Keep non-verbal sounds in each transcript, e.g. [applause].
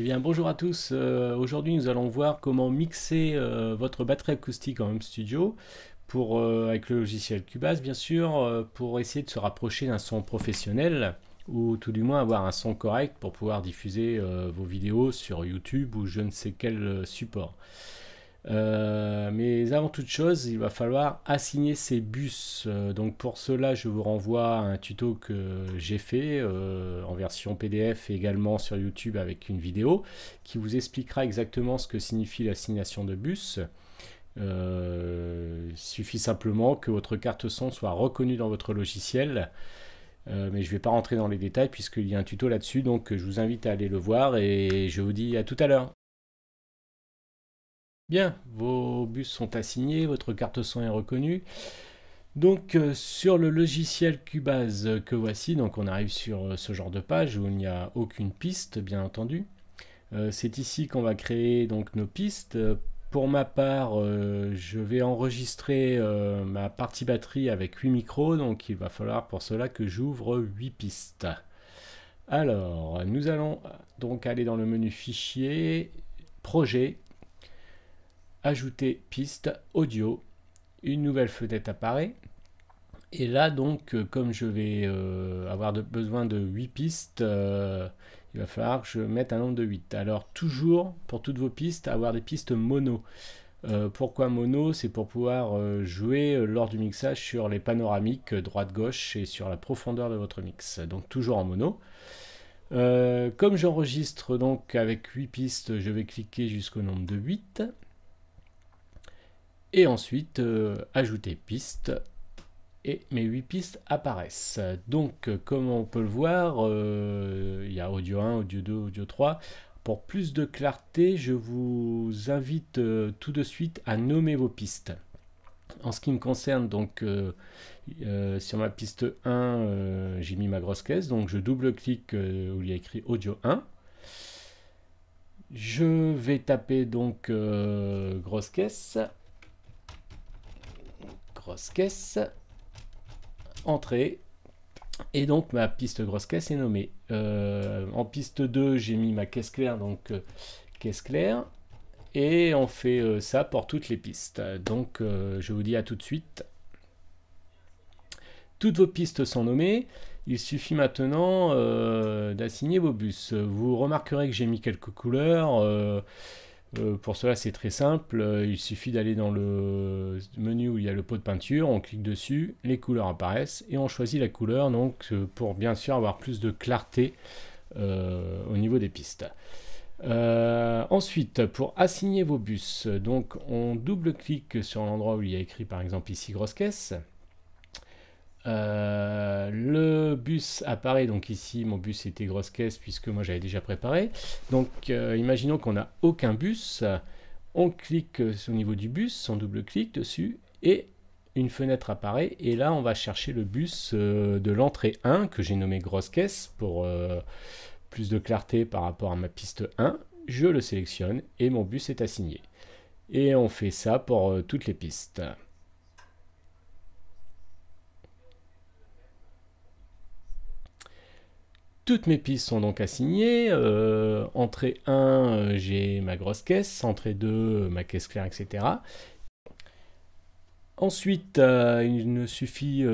Eh bien bonjour à tous, euh, aujourd'hui nous allons voir comment mixer euh, votre batterie acoustique en Home Studio pour, euh, avec le logiciel Cubase bien sûr pour essayer de se rapprocher d'un son professionnel ou tout du moins avoir un son correct pour pouvoir diffuser vos vidéos sur YouTube ou je ne sais quel support. Euh, mais avant toute chose, il va falloir assigner ses bus. Euh, donc pour cela, je vous renvoie à un tuto que j'ai fait euh, en version PDF et également sur YouTube avec une vidéo qui vous expliquera exactement ce que signifie l'assignation de bus. il suffit simplement que votre carte son soit reconnue dans votre logiciel. mais je ne vais pas rentrer dans les détails puisqu'il y a un tuto là-dessus, donc je vous invite à aller le voir et je vous dis à tout à l'heure. Bien, vos bus sont assignés, votre carte son est reconnue. Donc euh, sur le logiciel Cubase que voici, donc on arrive sur euh, ce genre de page où il n'y a aucune piste bien entendu. Euh, c'est ici qu'on va créer donc nos pistes. Pour ma part, je vais enregistrer ma partie batterie avec 8 micros, donc il va falloir pour cela que j'ouvre 8 pistes. Alors, nous allons donc aller dans le menu fichier, projet, ajouter piste audio. Une nouvelle fenêtre apparaît. Et là, donc, euh, comme je vais euh, avoir besoin de 8 pistes, euh, il va falloir que je mette un nombre de 8. Alors, toujours, pour toutes vos pistes, avoir des pistes mono. pourquoi mono C'est pour pouvoir jouer lors du mixage sur les panoramiques droite-gauche et sur la profondeur de votre mix. Donc, toujours en mono. comme j'enregistre donc avec 8 pistes, je vais cliquer jusqu'au nombre de 8. Et ensuite, euh, ajouter piste. Et mes huit pistes apparaissent. Donc, euh, comme on peut le voir, euh, il y a audio 1, audio 2, audio 3. Pour plus de clarté, je vous invite tout de suite à nommer vos pistes. En ce qui me concerne, donc sur ma piste 1, j'ai mis ma grosse caisse, donc je double-clique où il y a écrit audio 1. Je vais taper donc grosse caisse caisse. Entrée. Et donc ma piste grosse caisse est nommée. Euh, en piste 2, j'ai mis ma caisse claire, donc euh, caisse claire. Et on fait euh, ça pour toutes les pistes. Donc je vous dis à tout de suite. Toutes vos pistes sont nommées. Il suffit maintenant d'assigner vos bus. Vous remarquerez que j'ai mis quelques couleurs. Euh, pour cela, c'est très simple. Euh, il suffit d'aller dans le menu où il y a le pot de peinture, on clique dessus, les couleurs apparaissent et on choisit la couleur donc euh, pour bien sûr avoir plus de clarté au niveau des pistes. ensuite, pour assigner vos bus, donc on double-clique sur l'endroit où il y a écrit par exemple ici grosse caisse. Euh, le bus apparaît donc ici, mon bus était grosse caisse puisque moi j'avais déjà préparé. Donc euh, imaginons qu'on n'a aucun bus, on clique euh, au niveau du bus, on double-clique dessus et une fenêtre apparaît et là on va chercher le bus de l'entrée 1 que j'ai nommé grosse caisse pour plus de clarté par rapport à ma piste 1. Je le sélectionne et mon bus est assigné. Et on fait ça pour toutes les pistes. Toutes mes pistes sont donc assignées. Euh, entrée 1, euh, j'ai ma grosse caisse. Entrée 2, euh, ma caisse claire, etc. Ensuite, il ne suffit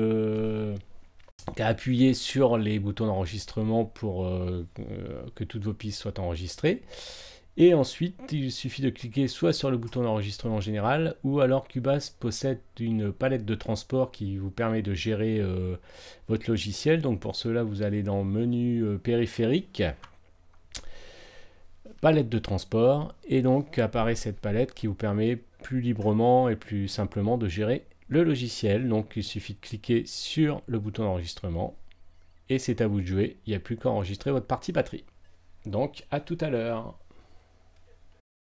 qu'à appuyer sur les boutons d'enregistrement pour que toutes vos pistes soient enregistrées. Et ensuite, il suffit de cliquer soit sur le bouton d'enregistrement général, ou alors Cubase possède une palette de transport qui vous permet de gérer euh, votre logiciel. Donc pour cela, vous allez dans Menu euh, périphérique, palette de transport, et donc apparaît cette palette qui vous permet plus librement et plus simplement de gérer le logiciel. Donc il suffit de cliquer sur le bouton d'enregistrement, et c'est à vous de jouer. Il n'y a plus qu'à enregistrer votre partie batterie. Donc à tout à l'heure.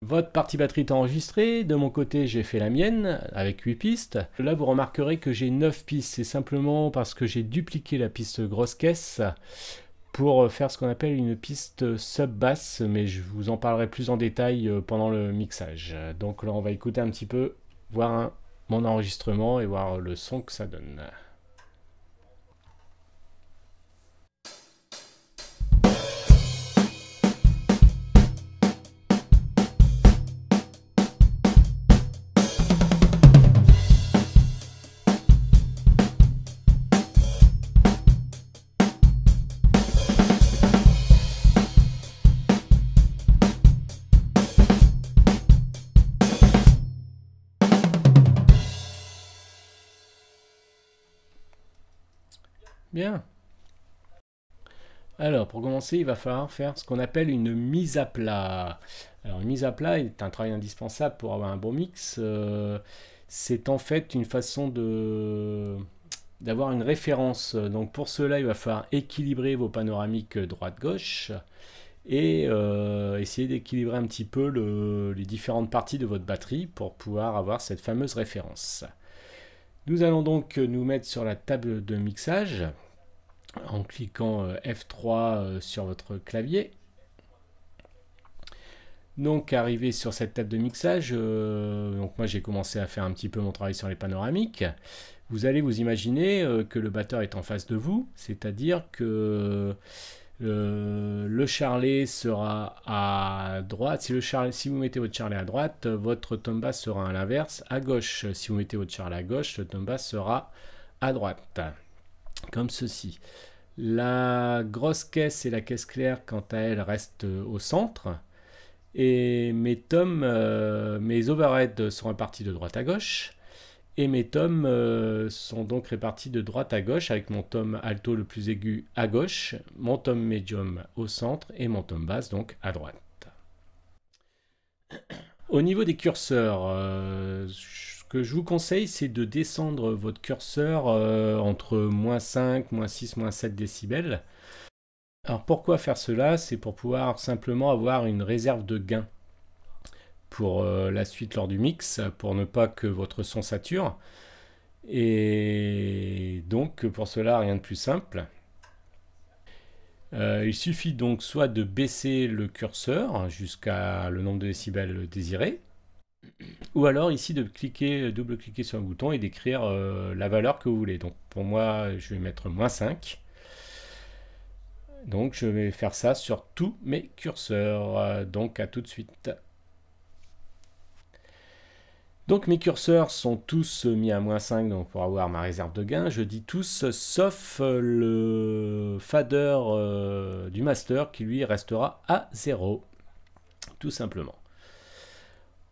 Votre partie batterie est enregistrée, de mon côté j'ai fait la mienne avec 8 pistes. Là vous remarquerez que j'ai 9 pistes, c'est simplement parce que j'ai dupliqué la piste grosse caisse pour faire ce qu'on appelle une piste sub-basse, mais je vous en parlerai plus en détail euh, pendant le mixage. Donc là on va écouter un petit peu, voir mon enregistrement et voir le son que ça donne. Alors, pour commencer, il va falloir faire ce qu'on appelle une mise à plat. Alors, une mise à plat est un travail indispensable pour avoir un bon mix. Euh, c'est en fait une façon de d'avoir une référence. Donc, pour cela, il va falloir équilibrer vos panoramiques droite-gauche et euh, essayer d'équilibrer un petit peu les différentes parties de votre batterie pour pouvoir avoir cette fameuse référence. Nous allons donc nous mettre sur la table de mixage en cliquant euh, F3 euh, sur votre clavier. Donc arrivé sur cette table de mixage, euh, donc moi j'ai commencé à faire un petit peu mon travail sur les panoramiques. Vous allez vous imaginer que le batteur est en face de vous, c'est-à-dire que le charlet sera à droite. Si, si vous mettez votre charlet à droite, votre tomba sera à l'inverse, à gauche. Si vous mettez votre charlet à gauche, le tomba sera à droite comme ceci. La grosse caisse et la caisse claire, quant à elle, restent euh, au centre. Et mes tomes, euh, mes overheads sont répartis de droite à gauche. Et mes tomes euh, sont donc répartis de droite à gauche, avec mon tome alto le plus aigu à gauche, mon tome médium au centre et mon tome basse donc à droite. Au niveau des curseurs, ce que je vous conseille, c'est de descendre votre curseur euh, entre moins 5, moins 6, moins 7 décibels. Alors pourquoi faire cela C'est pour pouvoir simplement avoir une réserve de gain pour euh, la suite lors du mix, pour ne pas que votre son sature. Et donc pour cela, rien de plus simple. Euh, il suffit donc soit de baisser le curseur jusqu'à le nombre de décibels désiré, ou alors ici de cliquer, euh, double-cliquer sur un bouton et d'écrire euh, la valeur que vous voulez. Donc pour moi, je vais mettre moins 5. Donc je vais faire ça sur tous mes curseurs. Euh, donc à tout de suite. Donc mes curseurs sont tous mis à moins 5 donc pour avoir ma réserve de gain. Je dis tous sauf le fader du master qui lui restera à 0. Tout simplement.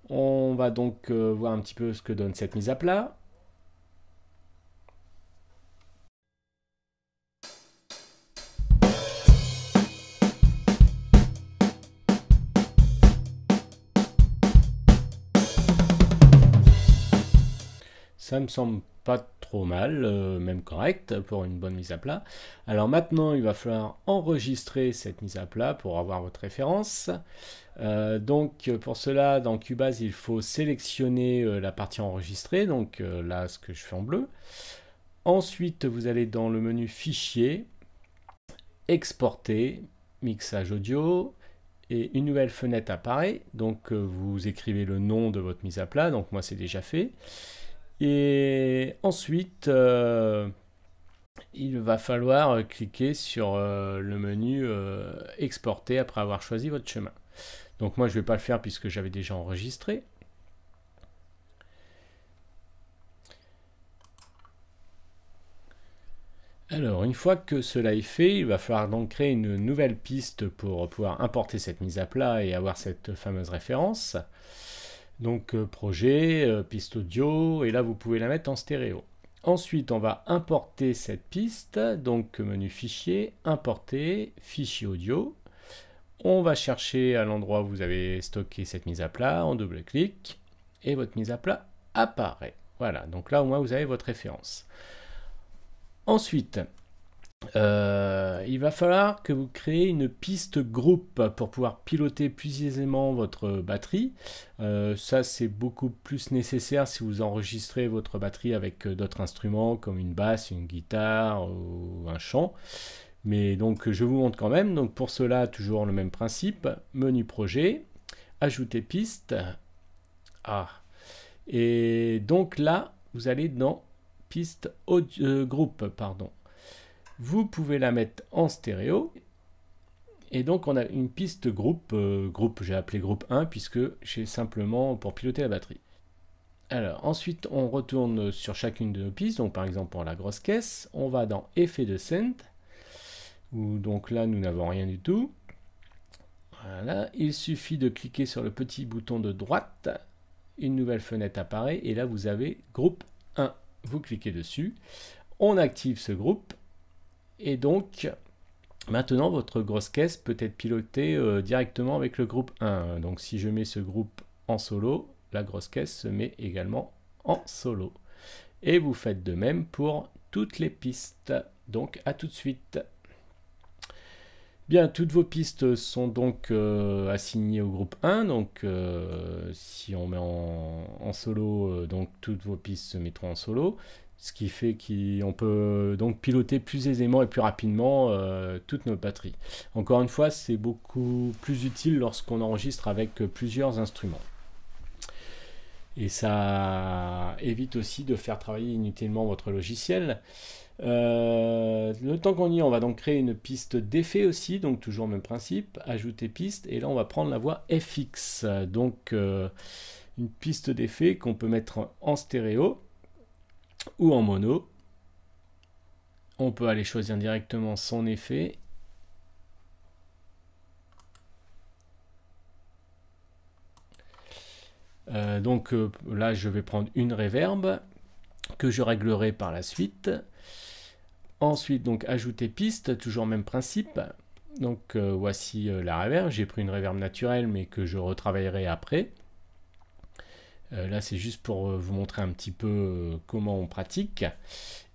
On va donc euh, voir un petit peu ce que donne cette mise à plat. Ça me semble pas mal, euh, même correct, pour une bonne mise à plat. Alors maintenant, il va falloir enregistrer cette mise à plat pour avoir votre référence. Euh, donc pour cela, dans Cubase, il faut sélectionner euh, la partie enregistrée, donc là, ce que je fais en bleu. Ensuite, vous allez dans le menu Fichier, Exporter, Mixage audio, et une nouvelle fenêtre apparaît. Donc vous écrivez le nom de votre mise à plat, donc moi c'est déjà fait. Et ensuite, euh, il va falloir cliquer sur euh, le menu euh, exporter après avoir choisi votre chemin. Donc moi, je ne vais pas le faire puisque j'avais déjà enregistré. Alors, une fois que cela est fait, il va falloir donc créer une nouvelle piste pour pouvoir importer cette mise à plat et avoir cette fameuse référence. Donc euh, projet, euh, piste audio, et là vous pouvez la mettre en stéréo. Ensuite, on va importer cette piste, donc menu fichier, importer, fichier audio. On va chercher à l'endroit où vous avez stocké cette mise à plat, on double clic, et votre mise à plat apparaît. Voilà, donc là au moins vous avez votre référence. Ensuite, euh, il va falloir que vous créez une piste groupe pour pouvoir piloter plus aisément votre batterie. Euh, ça, c'est beaucoup plus nécessaire si vous enregistrez votre batterie avec euh, d'autres instruments comme une basse, une guitare ou un chant. Mais donc, je vous montre quand même. Donc, pour cela, toujours le même principe menu projet, ajouter piste. Ah. Et donc là, vous allez dans piste groupe, pardon. Vous pouvez la mettre en stéréo. Et donc on a une piste groupe, euh, groupe j'ai appelé groupe 1 puisque c'est simplement pour piloter la batterie. Alors ensuite on retourne sur chacune de nos pistes, donc par exemple pour la grosse caisse, on va dans effet de scène, où donc là nous n'avons rien du tout. Voilà, il suffit de cliquer sur le petit bouton de droite, une nouvelle fenêtre apparaît et là vous avez groupe 1. Vous cliquez dessus, on active ce groupe et donc, maintenant, votre grosse caisse peut être pilotée euh, directement avec le groupe 1. Donc, si je mets ce groupe en solo, la grosse caisse se met également en solo. Et vous faites de même pour toutes les pistes. Donc, à tout de suite. Bien, toutes vos pistes sont donc euh, assignées au groupe 1, donc euh, si on met en, solo, donc toutes vos pistes se mettront en solo ce qui fait qu'on peut donc piloter plus aisément et plus rapidement euh, toutes nos batteries. Encore une fois, c'est beaucoup plus utile lorsqu'on enregistre avec euh, plusieurs instruments. Et ça évite aussi de faire travailler inutilement votre logiciel. Euh, le temps qu'on y est, on va donc créer une piste d'effet aussi, donc toujours le même principe, ajouter piste, et là on va prendre la voix FX, donc une piste d'effet qu'on peut mettre en stéréo, ou en mono. On peut aller choisir directement son effet. Euh, donc euh, là, je vais prendre une reverb que je réglerai par la suite. Ensuite, donc ajouter piste, toujours même principe. Donc euh, voici la reverb. J'ai pris une reverb naturelle, mais que je retravaillerai après. Euh, là, c'est juste pour euh, vous montrer un petit peu euh, comment on pratique.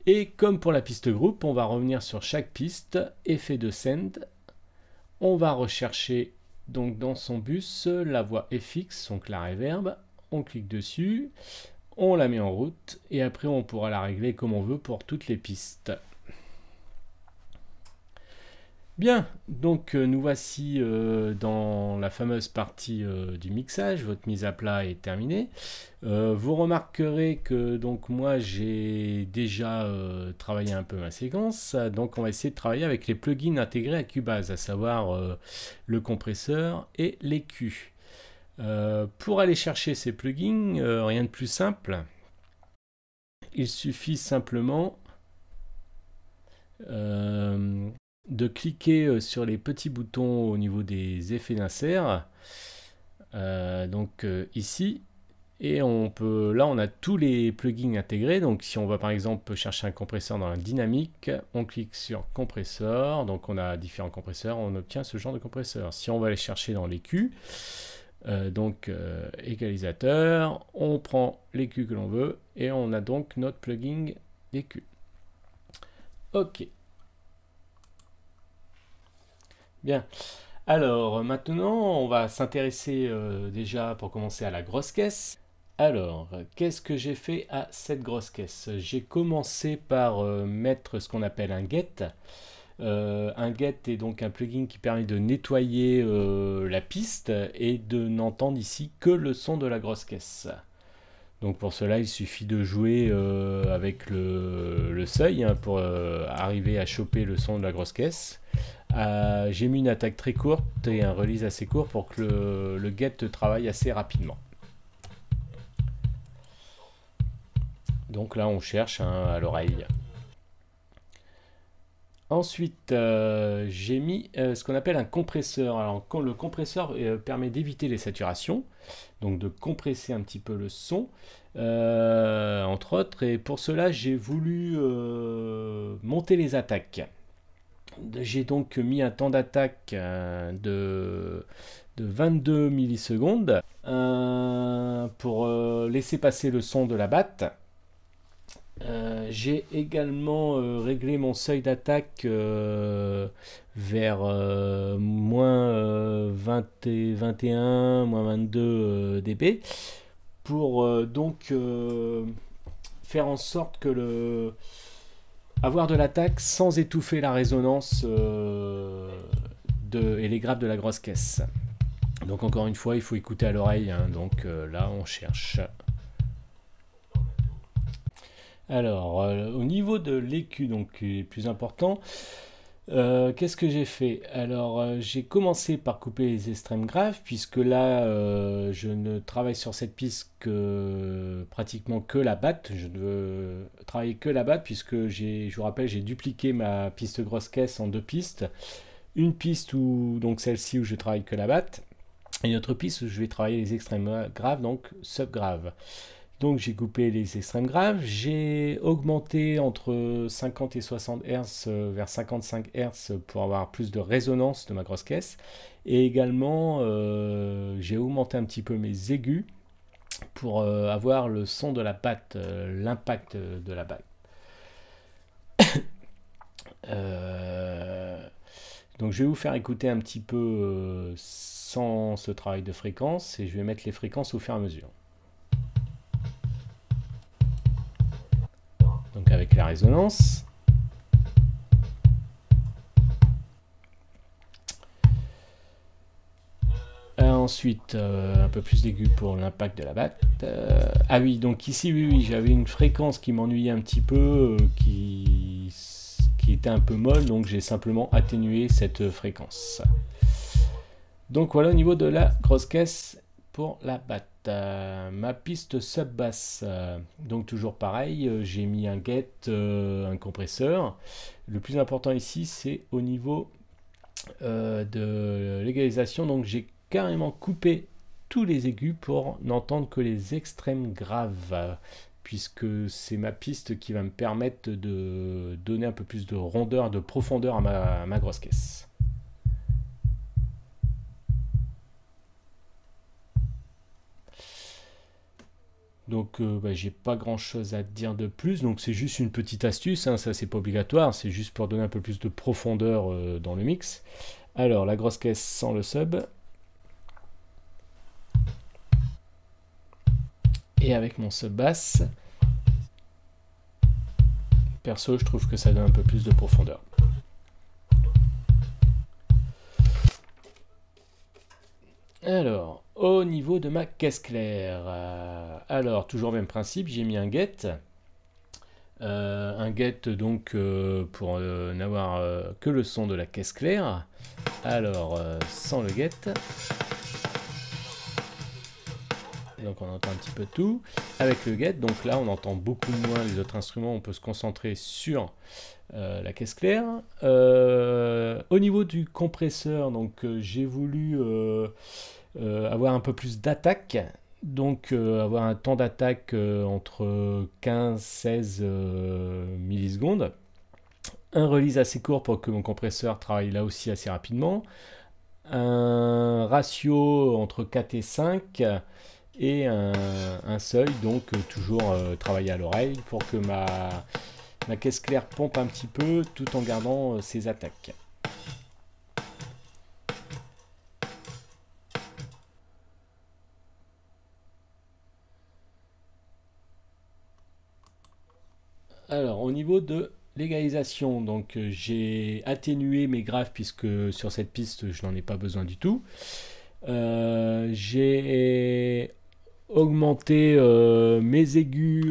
Et comme pour la piste groupe, on va revenir sur chaque piste, effet de send. On va rechercher donc dans son bus la voie FX, son la reverb. On clique dessus, on la met en route et après on pourra la régler comme on veut pour toutes les pistes. Bien, donc euh, nous voici euh, dans la fameuse partie euh, du mixage. Votre mise à plat est terminée. vous remarquerez que donc moi j'ai déjà travaillé un peu ma séquence. Donc on va essayer de travailler avec les plugins intégrés à Cubase, à savoir le compresseur et l'EQ. pour aller chercher ces plugins, rien de plus simple. Il suffit simplement de cliquer euh, sur les petits boutons au niveau des effets d'insert. Euh, donc euh, ici, et on peut, là on a tous les plugins intégrés. Donc si on va par exemple chercher un compresseur dans la dynamique, on clique sur compresseur. Donc on a différents compresseurs, on obtient ce genre de compresseur. Si on va aller chercher dans l'EQ, donc égalisateur, on prend l'EQ que l'on veut et on a donc notre plugin EQ. Ok. Bien. Alors maintenant, on va s'intéresser euh, déjà pour commencer à la grosse caisse. Alors, qu'est-ce que j'ai fait à cette grosse caisse J'ai commencé par euh, mettre ce qu'on appelle un get. Euh, un get est donc un plugin qui permet de nettoyer la piste et de n'entendre ici que le son de la grosse caisse. Donc pour cela, il suffit de jouer euh, avec le, seuil hein, pour euh, arriver à choper le son de la grosse caisse. Euh, j'ai mis une attaque très courte et un release assez court pour que le, le get travaille assez rapidement. Donc là, on cherche hein, à l'oreille. Ensuite, euh, j'ai mis euh, ce qu'on appelle un compresseur. Alors, le compresseur euh, permet d'éviter les saturations, donc de compresser un petit peu le son, entre autres. Et pour cela, j'ai voulu monter les attaques. J'ai donc mis un temps d'attaque de, de, 22 millisecondes pour laisser passer le son de la batte. Euh, j'ai également euh, réglé mon seuil d'attaque euh, vers moins 20 21, moins 22 dB pour donc faire en sorte que le avoir de l'attaque sans étouffer la résonance de, et les graves de la grosse caisse. Donc encore une fois, il faut écouter à l'oreille. Hein. donc là, on cherche. Alors, euh, au niveau de l'écu, donc qui est plus important, euh, qu'est-ce que j'ai fait Alors, euh, j'ai commencé par couper les extrêmes graves, puisque là, je ne travaille sur cette piste que pratiquement que la batte. Je ne veux travailler que la batte, puisque je vous rappelle, j'ai dupliqué ma piste grosse caisse en deux pistes. Une piste où, donc celle-ci où je travaille que la batte, et une autre piste où je vais travailler les extrêmes graves, donc sub subgraves. Donc j'ai coupé les extrêmes graves, j'ai augmenté entre 50 et 60 Hz euh, vers 55 Hz pour avoir plus de résonance de ma grosse caisse. Et également euh, j'ai augmenté un petit peu mes aigus pour euh, avoir le son de la patte, l'impact de la batte. [coughs] donc je vais vous faire écouter un petit peu sans ce travail de fréquence et je vais mettre les fréquences au fur et à mesure. la résonance. Euh, ensuite, euh, un peu plus d'aigu pour l'impact de la batte. Euh, ah oui, donc ici, oui, oui j'avais une fréquence qui m'ennuyait un petit peu, qui, qui était un peu molle, donc j'ai simplement atténué cette fréquence. Donc voilà au niveau de la grosse caisse pour la batte ma piste sub basse. Euh, donc toujours pareil, euh, j'ai mis un get, euh, un compresseur. Le plus important ici, c'est au niveau de l'égalisation. Donc j'ai carrément coupé tous les aigus pour n'entendre que les extrêmes graves puisque c'est ma piste qui va me permettre de donner un peu plus de rondeur, de profondeur à ma grosse caisse. Donc euh, bah, j'ai pas grand chose à dire de plus. Donc c'est juste une petite astuce, hein. ça c'est pas obligatoire, c'est juste pour donner un peu plus de profondeur euh, dans le mix. Alors la grosse caisse sans le sub. Et avec mon sub basse. Perso je trouve que ça donne un peu plus de profondeur. Alors, au niveau de ma caisse claire. Euh, alors, toujours même principe, j'ai mis un get. Euh, un get donc euh, pour n'avoir que le son de la caisse claire. Alors, sans le get. Donc on entend un petit peu tout. Avec le get, donc là on entend beaucoup moins les autres instruments, on peut se concentrer sur la caisse claire. au niveau du compresseur, donc j'ai voulu euh, avoir un peu plus d'attaque, donc euh, avoir un temps d'attaque euh, entre 15-16 millisecondes, un release assez court pour que mon compresseur travaille là aussi assez rapidement, un ratio entre 4 et 5 et un, seuil, donc toujours travailler à l'oreille pour que ma, caisse claire pompe un petit peu tout en gardant ses attaques. Alors, au niveau de légalisation, donc euh, j'ai atténué mes graves puisque sur cette piste, je n'en ai pas besoin du tout. Euh, j'ai augmenté euh, mes aigus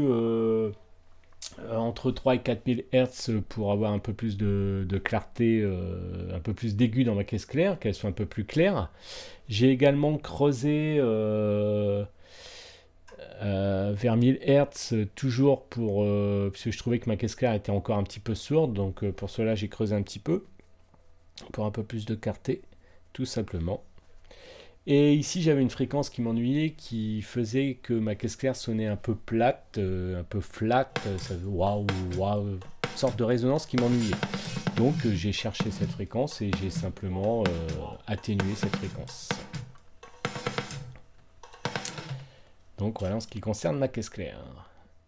entre 3 et 4000 Hz pour avoir un peu plus de, clarté, un peu plus d'aigus dans ma caisse claire, qu'elle soit un peu plus claire. J'ai également creusé vers 1000 Hz, toujours pour. Euh, parce que je trouvais que ma caisse claire était encore un petit peu sourde, donc euh, pour cela j'ai creusé un petit peu. Pour un peu plus de clarté, tout simplement. Et ici j'avais une fréquence qui m'ennuyait, qui faisait que ma caisse claire sonnait un peu plate, euh, un peu flat, ça waouh, waouh, sorte de résonance qui m'ennuyait. Donc j'ai cherché cette fréquence et j'ai simplement atténué cette fréquence. Donc voilà en ce qui concerne ma caisse claire.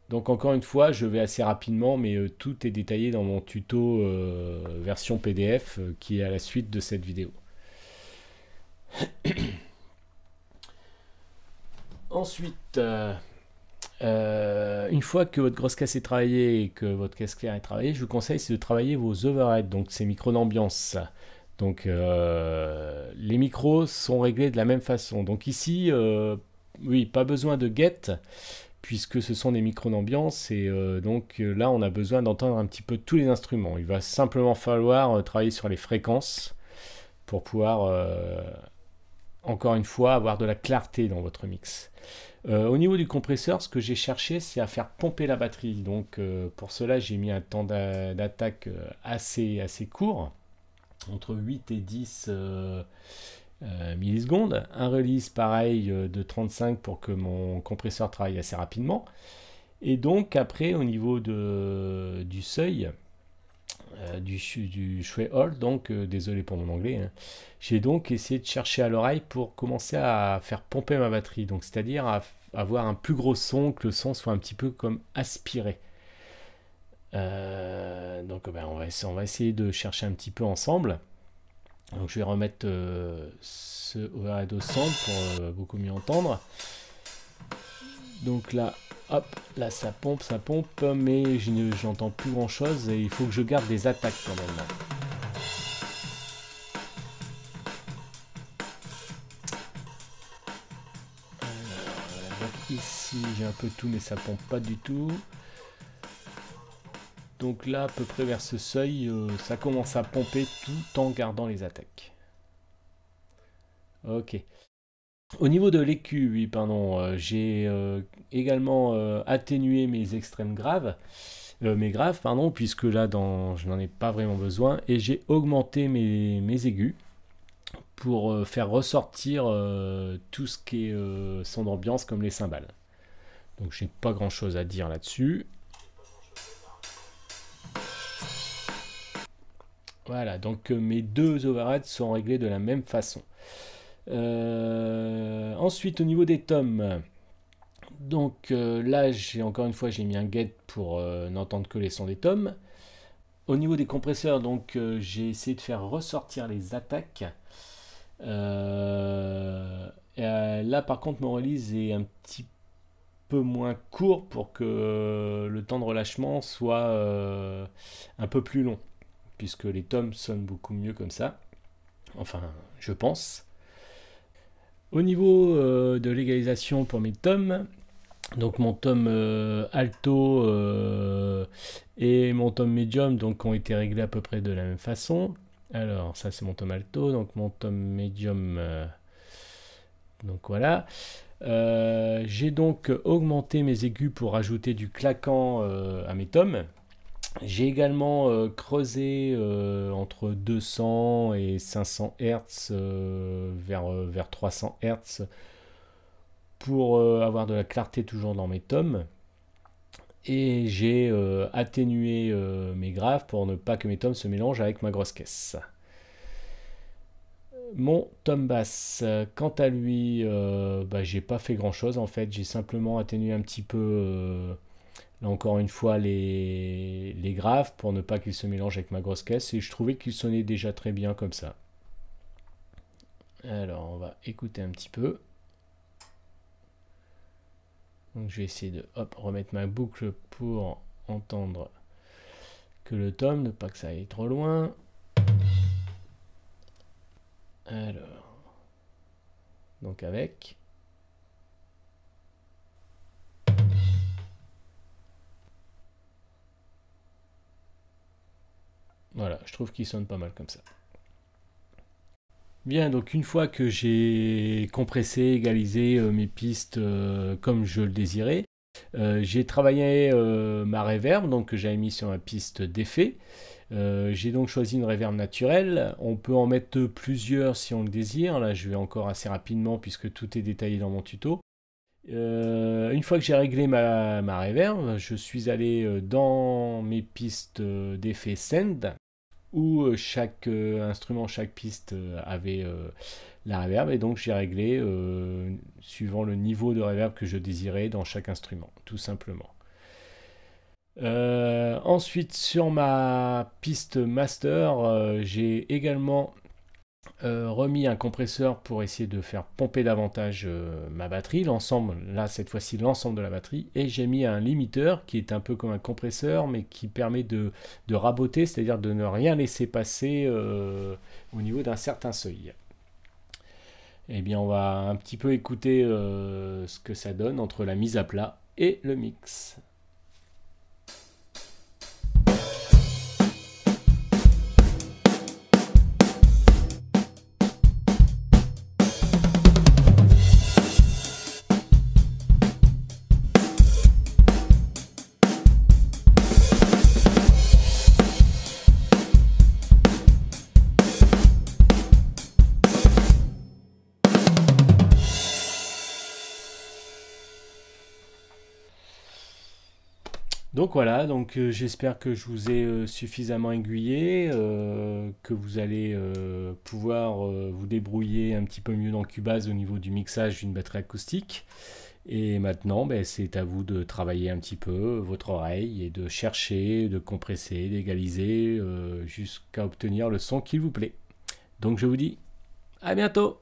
Donc encore une fois, je vais assez rapidement, mais euh, tout est détaillé dans mon tuto euh, version PDF euh, qui est à la suite de cette vidéo. [coughs] Ensuite, une fois que votre grosse caisse est travaillée et que votre caisse claire est travaillée, je vous conseille de travailler vos overheads, donc ces micros d'ambiance. Donc les micros sont réglés de la même façon. Donc ici, oui, pas besoin de get, puisque ce sont des micros d'ambiance, et euh, donc euh, là on a besoin d'entendre un petit peu tous les instruments. Il va simplement falloir euh, travailler sur les fréquences pour pouvoir, encore une fois, avoir de la clarté dans votre mix. au niveau du compresseur, ce que j'ai cherché, c'est à faire pomper la batterie. Donc pour cela, j'ai mis un temps d'attaque assez, assez court, entre 8 et 10, euh, millisecondes. Un release pareil euh, de 35 pour que mon compresseur travaille assez rapidement. Et donc après au niveau de, du seuil, euh, du, du hall, donc désolé pour mon anglais, hein, j'ai donc essayé de chercher à l'oreille pour commencer à faire pomper ma batterie, donc c'est-à-dire avoir un plus gros son, que le son soit un petit peu comme aspiré. donc ben, on, va, on va essayer de chercher un petit peu ensemble. Donc je vais remettre euh, ce Overhead au centre pour euh, beaucoup mieux entendre. Donc là, hop, là ça pompe, ça pompe, mais je n'entends plus grand chose et il faut que je garde des attaques quand même. ici j'ai un peu tout mais ça pompe pas du tout. Donc là, à peu près vers ce seuil, euh, ça commence à pomper tout en gardant les attaques. Ok. Au niveau de l'écu, oui, pardon, euh, j'ai euh, également atténué mes extrêmes graves, mes graves, pardon, puisque là, je n'en ai pas vraiment besoin, et j'ai augmenté mes, aigus pour faire ressortir tout ce qui est son ambiance, comme les cymbales. Donc, je n'ai pas grand-chose à dire là-dessus. Voilà, donc euh, mes deux overheads sont réglés de la même façon. Euh, ensuite, au niveau des tomes, donc euh, là, j'ai encore une fois, j'ai mis un get pour n'entendre que les sons des tomes. Au niveau des compresseurs, donc j'ai essayé de faire ressortir les attaques. là, par contre, mon release est un petit peu moins court pour que le temps de relâchement soit un peu plus long puisque les tomes sonnent beaucoup mieux comme ça. Enfin, je pense. Au niveau euh, de l'égalisation pour mes tomes, donc mon tome euh, alto euh, et mon tome médium donc, ont été réglés à peu près de la même façon. Alors, ça c'est mon tome alto, donc mon tome médium. donc voilà. J'ai donc augmenté mes aigus pour ajouter du claquant à mes tomes. J'ai également euh, creusé euh, entre 200 et 500 Hz euh, vers, vers 300 Hz pour avoir de la clarté toujours dans mes tomes. Et j'ai atténué mes graves pour ne pas que mes tomes se mélangent avec ma grosse caisse. Mon tome basse, quant à lui, bah, j'ai pas fait grand chose en fait, j'ai simplement atténué un petit peu Là encore une fois, les, les pour ne pas qu'ils se mélangent avec ma grosse caisse. Et je trouvais qu'ils sonnaient déjà très bien comme ça. Alors, on va écouter un petit peu. Donc, je vais essayer de remettre ma boucle pour entendre que le tome, ne pas que ça aille trop loin. Alors, donc avec. Voilà, je trouve qu'il sonne pas mal comme ça. Bien, donc une fois que j'ai compressé, égalisé euh, mes pistes euh, comme je le désirais, euh, j'ai travaillé ma reverb donc, que j'avais mis sur ma piste d'effet. j'ai donc choisi une reverb naturelle. On peut en mettre plusieurs si on le désire. Là, je vais encore assez rapidement puisque tout est détaillé dans mon tuto. une fois que j'ai réglé ma, ma reverb, je suis allé dans mes pistes d'effet Send où euh, chaque euh, instrument, chaque piste euh, avait la reverb et donc j'ai réglé suivant le niveau de reverb que je désirais dans chaque instrument, tout simplement. ensuite, sur ma piste master, j'ai également euh, remis un compresseur pour essayer de faire pomper davantage euh, ma batterie, l'ensemble, là cette fois-ci l'ensemble de la batterie, et j'ai mis un limiteur qui est un peu comme un compresseur mais qui permet de, de raboter, c'est-à-dire de ne rien laisser passer euh, au niveau d'un certain seuil. Eh bien on va un petit peu écouter ce que ça donne entre la mise à plat et le mix. Donc voilà, donc euh, j'espère que je vous ai euh, suffisamment aiguillé, euh, que vous allez pouvoir vous débrouiller un petit peu mieux dans Cubase au niveau du mixage d'une batterie acoustique. Et maintenant, ben, c'est à vous de travailler un petit peu votre oreille et de chercher, de compresser, d'égaliser jusqu'à obtenir le son qu'il vous plaît. Donc je vous dis à bientôt